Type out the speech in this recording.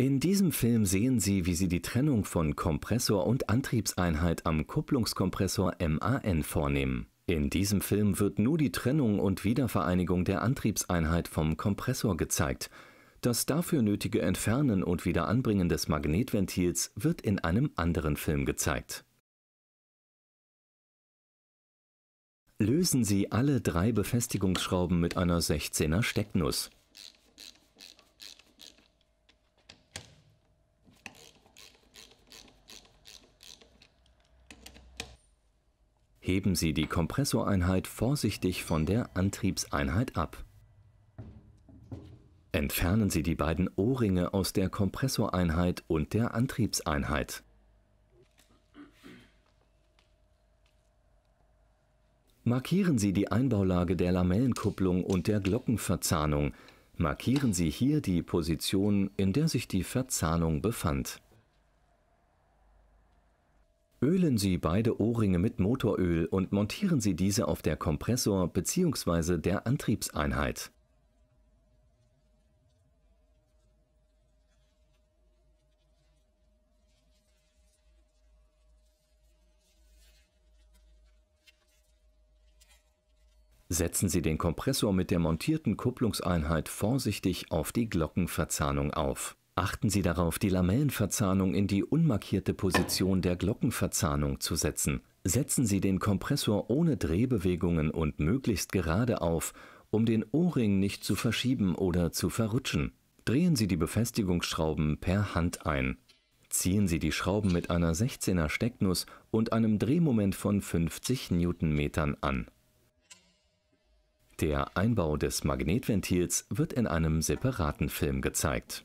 In diesem Film sehen Sie, wie Sie die Trennung von Kompressor und Antriebseinheit am Kupplungskompressor MAN vornehmen. In diesem Film wird nur die Trennung und Wiedervereinigung der Antriebseinheit vom Kompressor gezeigt. Das dafür nötige Entfernen und Wiederanbringen des Magnetventils wird in einem anderen Film gezeigt. Lösen Sie alle drei Befestigungsschrauben mit einer 16er Stecknuss. Heben Sie die Kompressoreinheit vorsichtig von der Antriebseinheit ab. Entfernen Sie die beiden O-Ringe aus der Kompressoreinheit und der Antriebseinheit. Markieren Sie die Einbaulage der Lamellenkupplung und der Glockenverzahnung. Markieren Sie hier die Position, in der sich die Verzahnung befand. Ölen Sie beide Ohrringe mit Motoröl und montieren Sie diese auf der Kompressor- bzw. der Antriebseinheit. Setzen Sie den Kompressor mit der montierten Kupplungseinheit vorsichtig auf die Glockenverzahnung auf. Achten Sie darauf, die Lamellenverzahnung in die unmarkierte Position der Glockenverzahnung zu setzen. Setzen Sie den Kompressor ohne Drehbewegungen und möglichst gerade auf, um den O-Ring nicht zu verschieben oder zu verrutschen. Drehen Sie die Befestigungsschrauben per Hand ein. Ziehen Sie die Schrauben mit einer 16er Stecknuss und einem Drehmoment von 50 Newtonmetern an. Der Einbau des Magnetventils wird in einem separaten Film gezeigt.